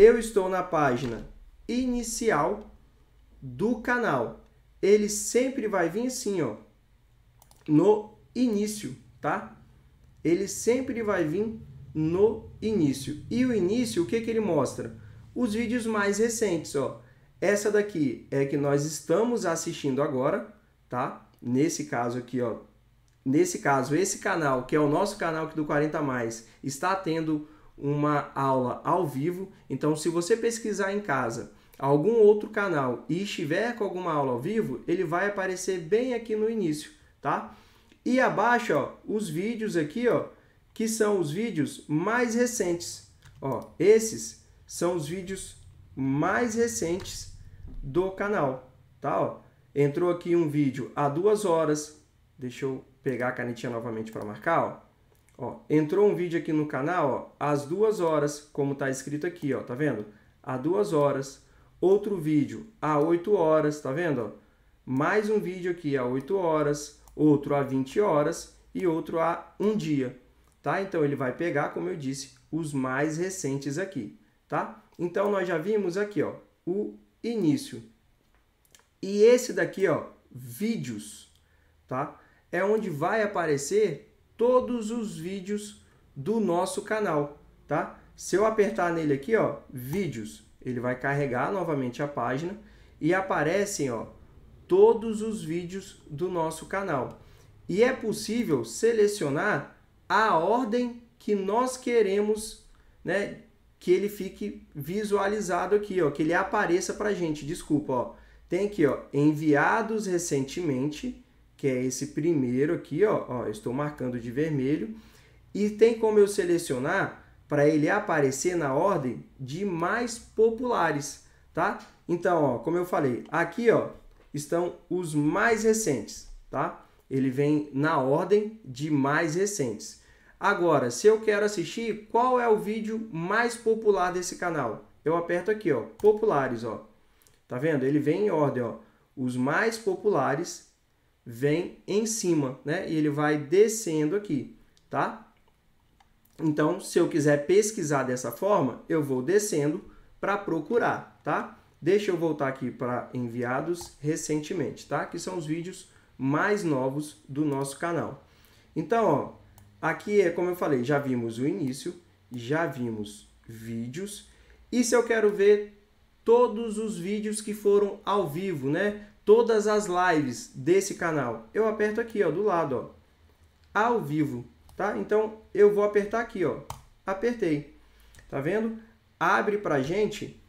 Eu estou na página inicial do canal. Ele sempre vai vir assim, ó, no início, tá? Ele sempre vai vir no início. E o início, o que, que ele mostra? Os vídeos mais recentes, ó. Essa daqui é que nós estamos assistindo agora, tá? Nesse caso aqui, ó. Nesse caso, esse canal, que é o nosso canal aqui do 40 Mais, está tendo uma aula ao vivo. Então, se você pesquisar em casa algum outro canal e estiver com alguma aula ao vivo, ele vai aparecer bem aqui no início, tá? E abaixo, ó, os vídeos aqui, ó, que são os vídeos mais recentes. Ó, esses são os vídeos mais recentes do canal, tá? Ó, entrou aqui um vídeo há duas horas. Deixa eu pegar a canetinha novamente para marcar, ó. Ó, entrou um vídeo aqui no canal, ó, às duas horas, como está escrito aqui, ó, tá vendo? Há duas horas. Outro vídeo a 8 horas, tá vendo? Mais um vídeo aqui a 8 horas, outro a 20 horas e outro a um dia, tá? Então ele vai pegar, como eu disse, os mais recentes aqui, tá? Então nós já vimos aqui, ó, o início. E esse daqui, ó, vídeos, tá? É onde vai aparecer todos os vídeos do nosso canal, tá? Se eu apertar nele aqui, ó, vídeos, ele vai carregar novamente a página e aparecem, ó, todos os vídeos do nosso canal. E é possível selecionar a ordem que nós queremos, né, que ele fique visualizado aqui, ó, que ele apareça para gente. Desculpa, ó. Tem aqui, ó, enviados recentemente que é esse primeiro aqui, ó, ó estou marcando de vermelho, e tem como eu selecionar para ele aparecer na ordem de mais populares, tá? Então, ó, como eu falei, aqui ó, estão os mais recentes, tá? Ele vem na ordem de mais recentes. Agora, se eu quero assistir, qual é o vídeo mais popular desse canal? Eu aperto aqui, ó, populares, ó. Tá vendo? Ele vem em ordem, ó. Os mais populares vem em cima, né? E ele vai descendo aqui, tá? Então, se eu quiser pesquisar dessa forma, eu vou descendo para procurar, tá? Deixa eu voltar aqui para enviados recentemente, tá? Que são os vídeos mais novos do nosso canal. Então, ó, aqui é como eu falei, já vimos o início, já vimos vídeos. E se eu quero ver todos os vídeos que foram ao vivo, né? todas as lives desse canal. Eu aperto aqui, ó, do lado, ó, ao vivo, tá? Então eu vou apertar aqui, ó, apertei, tá vendo? Abre pra gente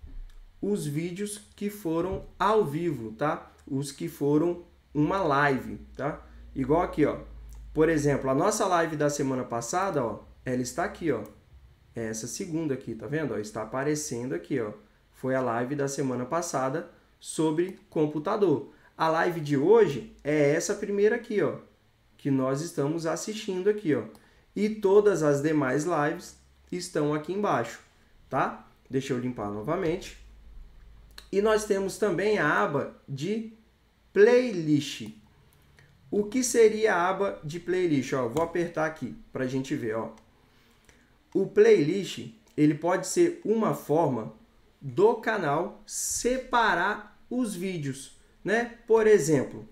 os vídeos que foram ao vivo, tá? Os que foram uma live, tá? Igual aqui, ó. Por exemplo, a nossa live da semana passada, ó, ela está aqui, ó. Essa segunda aqui, tá vendo? Ó, está aparecendo aqui, ó. Foi a live da semana passada sobre computador. A live de hoje é essa primeira aqui, ó, que nós estamos assistindo aqui, ó. E todas as demais lives estão aqui embaixo, tá? Deixa eu limpar novamente. E nós temos também a aba de playlist. O que seria a aba de playlist? Ó, vou apertar aqui para a gente ver. Ó. O playlist ele pode ser uma forma do canal separar os vídeos, né? Por exemplo,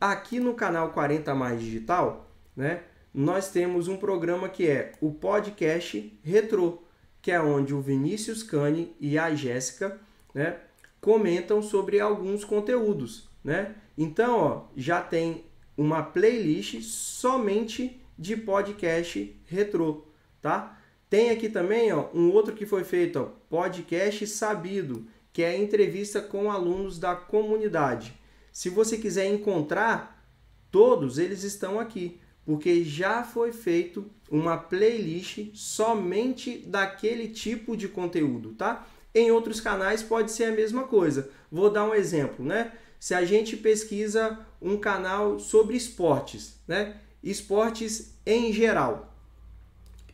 aqui no canal 40 mais digital, né, nós temos um programa que é o podcast Retro, que é onde o Vinícius Cane e a Jéssica, né, comentam sobre alguns conteúdos, né? Então, ó, já tem uma playlist somente de podcast retrô, tá? Tem aqui também ó, um outro que foi feito, ó, podcast sabido, que é a entrevista com alunos da comunidade. Se você quiser encontrar, todos eles estão aqui, porque já foi feito uma playlist somente daquele tipo de conteúdo, tá? Em outros canais pode ser a mesma coisa. Vou dar um exemplo, né? Se a gente pesquisa um canal sobre esportes, né? Esportes em geral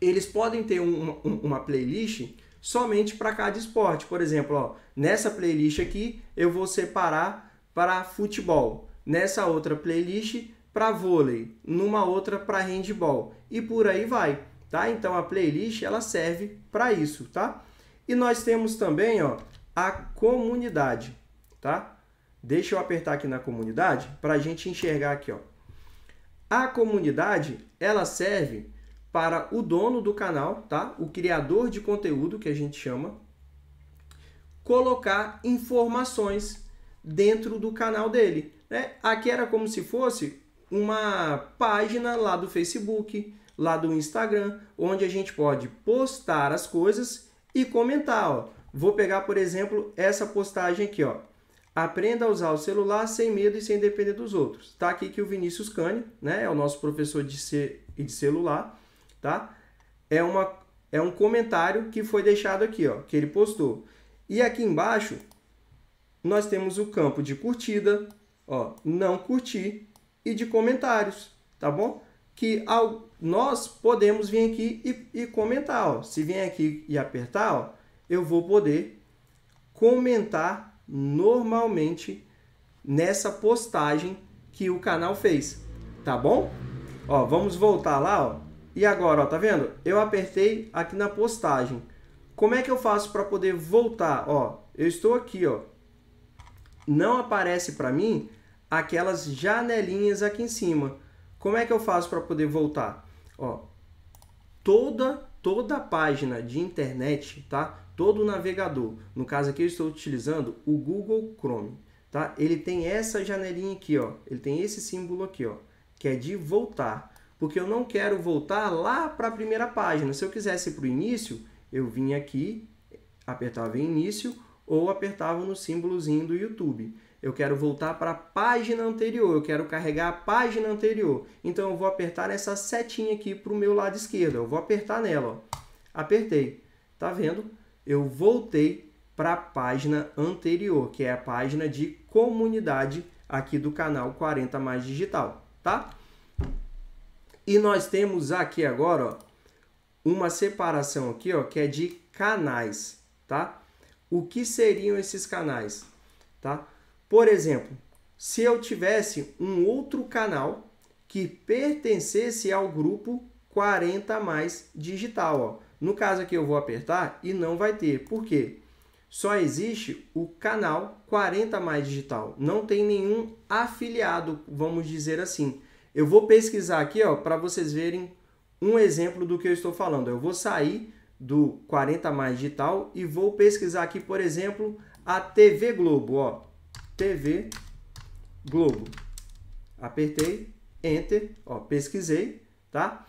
eles podem ter um, um, uma playlist somente para cada esporte. Por exemplo, ó, nessa playlist aqui eu vou separar para futebol, nessa outra playlist para vôlei, numa outra para handball e por aí vai, tá? Então a playlist ela serve para isso, tá? E nós temos também, ó, a comunidade, tá? Deixa eu apertar aqui na comunidade para a gente enxergar aqui, ó. A comunidade ela serve para o dono do canal, tá? O criador de conteúdo que a gente chama, colocar informações dentro do canal dele, né? Aqui era como se fosse uma página lá do Facebook, lá do Instagram, onde a gente pode postar as coisas e comentar, ó. Vou pegar, por exemplo, essa postagem aqui, ó. Aprenda a usar o celular sem medo e sem depender dos outros. Tá aqui que o Vinícius Cane, né, é o nosso professor de, e de celular, tá? É, uma, é um comentário que foi deixado aqui, ó, que ele postou. E aqui embaixo, nós temos o campo de curtida, ó, não curti e de comentários, tá bom? Que ao, nós podemos vir aqui e, e comentar, ó. Se vir aqui e apertar, ó, eu vou poder comentar normalmente nessa postagem que o canal fez, tá bom? Ó, vamos voltar lá, ó. E agora, ó, tá vendo? Eu apertei aqui na postagem. Como é que eu faço para poder voltar? Ó, eu estou aqui, ó. Não aparece para mim aquelas janelinhas aqui em cima. Como é que eu faço para poder voltar? Ó, toda toda página de internet, tá? Todo navegador. No caso aqui eu estou utilizando o Google Chrome, tá? Ele tem essa janelinha aqui, ó. Ele tem esse símbolo aqui, ó, que é de voltar porque eu não quero voltar lá para a primeira página. Se eu quisesse para o início, eu vinha aqui, apertava em início ou apertava no símbolozinho do YouTube. Eu quero voltar para a página anterior, eu quero carregar a página anterior. Então eu vou apertar essa setinha aqui para o meu lado esquerdo. Eu vou apertar nela. Ó. Apertei. Tá vendo? Eu voltei para a página anterior, que é a página de comunidade aqui do canal 40 Mais Digital, tá? E nós temos aqui agora ó, uma separação aqui ó, que é de canais, tá? O que seriam esses canais, tá? Por exemplo, se eu tivesse um outro canal que pertencesse ao grupo 40 mais digital, ó. No caso aqui eu vou apertar e não vai ter. Por quê? Só existe o canal 40 mais digital. Não tem nenhum afiliado, vamos dizer assim. Eu vou pesquisar aqui ó, para vocês verem um exemplo do que eu estou falando. Eu vou sair do 40 mais digital e vou pesquisar aqui, por exemplo, a TV Globo. Ó. TV Globo. Apertei, Enter, ó, pesquisei, tá?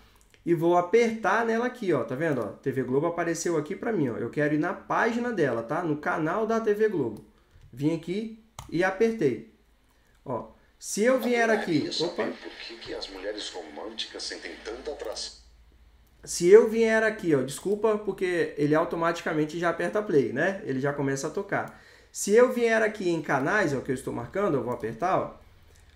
E vou apertar nela aqui, ó, tá vendo? Ó, TV Globo apareceu aqui para mim, ó. Eu quero ir na página dela, tá? No canal da TV Globo. Vim aqui e apertei. Ó, se eu vier aqui. Opa. Se eu vier aqui, ó, desculpa, porque ele automaticamente já aperta play, né? Ele já começa a tocar. Se eu vier aqui em canais, é o que eu estou marcando, eu vou apertar, ó,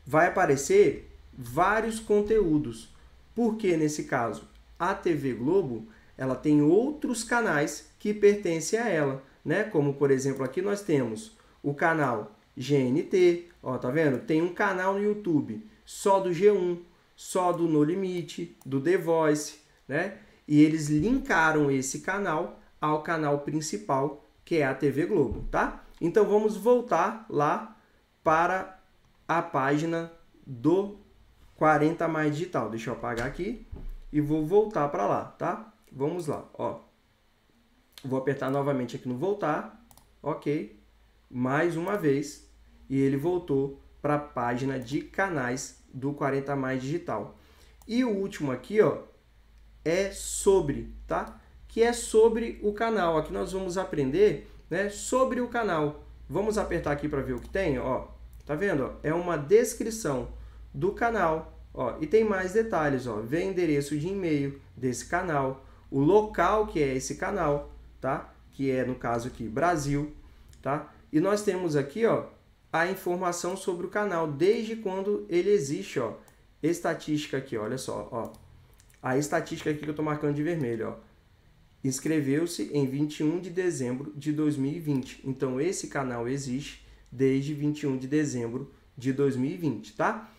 vai aparecer vários conteúdos. Porque nesse caso, a TV Globo, ela tem outros canais que pertencem a ela, né? Como por exemplo, aqui nós temos o canal GNT, Ó, tá vendo? Tem um canal no YouTube só do G1, só do No Limite, do The Voice, né? E eles linkaram esse canal ao canal principal, que é a TV Globo, tá? Então vamos voltar lá para a página do 40 mais digital. Deixa eu apagar aqui e vou voltar para lá, tá? Vamos lá, ó. Vou apertar novamente aqui no voltar. OK. Mais uma vez, e ele voltou para a página de canais do 40 mais digital. E o último aqui, ó, é sobre, tá? Que é sobre o canal. Aqui nós vamos aprender, né, sobre o canal. Vamos apertar aqui para ver o que tem, ó. Tá vendo? É uma descrição do canal, ó. E tem mais detalhes, ó. Vê endereço de e-mail desse canal, o local que é esse canal, tá? Que é no caso aqui Brasil, tá? E nós temos aqui, ó, a informação sobre o canal, desde quando ele existe, ó. Estatística aqui, olha só, ó. A estatística aqui que eu tô marcando de vermelho, ó. Inscreveu-se em 21 de dezembro de 2020. Então esse canal existe desde 21 de dezembro de 2020, tá?